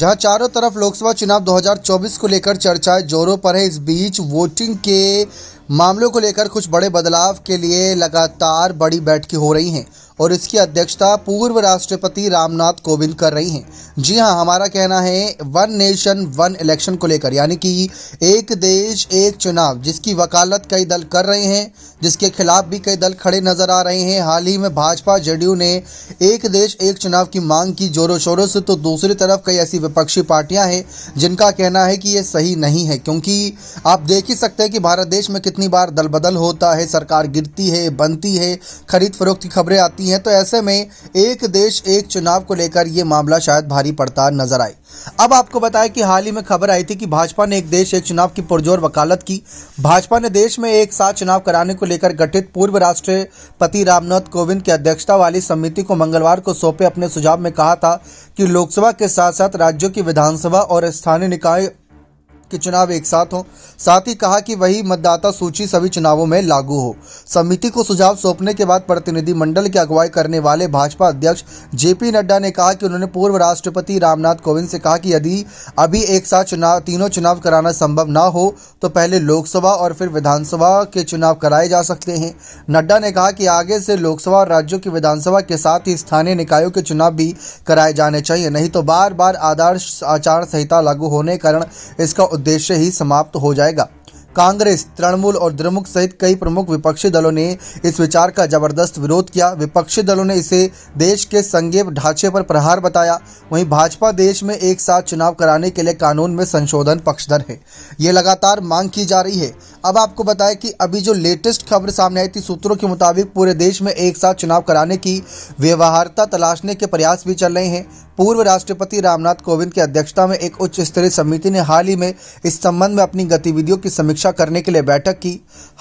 जहां चारों तरफ लोकसभा चुनाव 2024 को लेकर चर्चाएं जोरों पर है इस बीच वोटिंग के मामलों को लेकर कुछ बड़े बदलाव के लिए लगातार बड़ी बैठकें हो रही हैं और इसकी अध्यक्षता पूर्व राष्ट्रपति रामनाथ कोविंद कर रही हैं जी हाँ हमारा कहना है वन नेशन वन इलेक्शन को लेकर यानी कि एक देश एक चुनाव जिसकी वकालत कई दल कर रहे हैं जिसके खिलाफ भी कई दल खड़े नजर आ रहे हैं हाल ही में भाजपा जेडीयू ने एक देश एक चुनाव की मांग की जोरों शोरों से तो दूसरी तरफ कई ऐसी विपक्षी पार्टियां हैं जिनका कहना है कि ये सही नहीं है क्योंकि आप देख ही सकते हैं कि भारत देश में कितनी बार दल बदल होता है सरकार गिरती है बनती है खरीद फरोख्त की खबरें आती है तो ऐसे में एक देश एक चुनाव को लेकर ये मामला शायद भारी पड़ता नजर आए अब आपको बताया कि हाल ही में खबर आई थी कि भाजपा ने एक देश एक चुनाव की पुरजोर वकालत की भाजपा ने देश में एक साथ चुनाव कराने को लेकर गठित पूर्व राष्ट्रपति रामनाथ कोविंद की अध्यक्षता वाली समिति को मंगलवार को सौंपे अपने सुझाव में कहा था कि लोकसभा के साथ साथ राज्यों की विधानसभा और स्थानीय निकाय के चुनाव एक साथ हों साथ ही कहा कि वही मतदाता सूची सभी चुनावों में लागू हो समिति को सुझाव सौंपने के बाद प्रतिनिधि मंडल की अगुवाई करने वाले भाजपा अध्यक्ष जेपी नड्डा ने कहा कि उन्होंने पूर्व राष्ट्रपति रामनाथ कोविंद से कहा कि यदि अभी एक साथ चुनाव तीनों चुनाव कराना संभव न हो तो पहले लोकसभा और फिर विधानसभा के चुनाव कराए जा सकते हैं नड्डा ने कहा कि आगे से लोकसभा और राज्यों की विधानसभा के साथ ही स्थानीय निकायों के चुनाव भी कराए जाने चाहिए नहीं तो बार बार आदर्श आचार संहिता लागू होने कारण इसका उद्देश्य ही समाप्त हो जाएगा कांग्रेस तृणमूल और द्रमुख सहित कई प्रमुख विपक्षी दलों ने इस विचार का जबरदस्त विरोध किया विपक्षी दलों ने इसे देश के संघीय ढांचे पर प्रहार बताया वहीं भाजपा देश में एक साथ चुनाव कराने के लिए कानून में संशोधन पक्षधर है ये लगातार मांग की जा रही है अब आपको बताएं कि अभी जो लेटेस्ट खबर सामने आई थी सूत्रों के मुताबिक पूरे देश में एक साथ चुनाव कराने की व्यवहारता तलाशने के प्रयास भी चल रहे हैं पूर्व राष्ट्रपति रामनाथ कोविंद की अध्यक्षता में एक उच्च स्तरीय समिति ने हाल ही में इस संबंध में अपनी गतिविधियों की समीक्षा करने के लिए बैठक की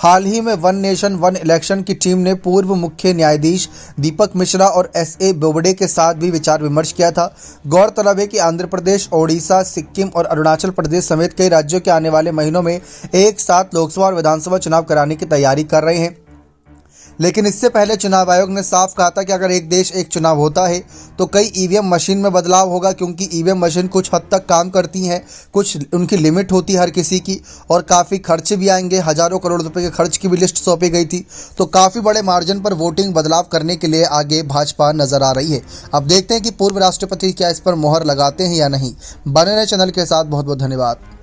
हाल ही में वन नेशन वन इलेक्शन की टीम ने पूर्व मुख्य न्यायाधीश दीपक मिश्रा और एस ए बोबडे के साथ भी विचार विमर्श किया था गौरतलब है कि आंध्र प्रदेश ओडिशा सिक्किम और अरुणाचल प्रदेश समेत कई राज्यों के आने वाले महीनों में एक साथ लोग लोकसभा और विधानसभा चुनाव कराने की तैयारी कर रहे हैं लेकिन इससे पहले चुनाव आयोग ने साफ कहा था कि अगर एक देश एक चुनाव होता है तो कई ईवीएम मशीन में बदलाव होगा क्योंकि ईवीएम मशीन कुछ हद तक काम करती हैं कुछ उनकी लिमिट होती है हर किसी की और काफ़ी खर्च भी आएंगे हजारों करोड़ रुपए के खर्च की भी लिस्ट सौंपी गई थी तो काफ़ी बड़े मार्जिन पर वोटिंग बदलाव करने के लिए आगे भाजपा नजर आ रही है अब देखते हैं कि पूर्व राष्ट्रपति क्या इस पर मोहर लगाते हैं या नहीं बने रहे चैनल के साथ बहुत बहुत धन्यवाद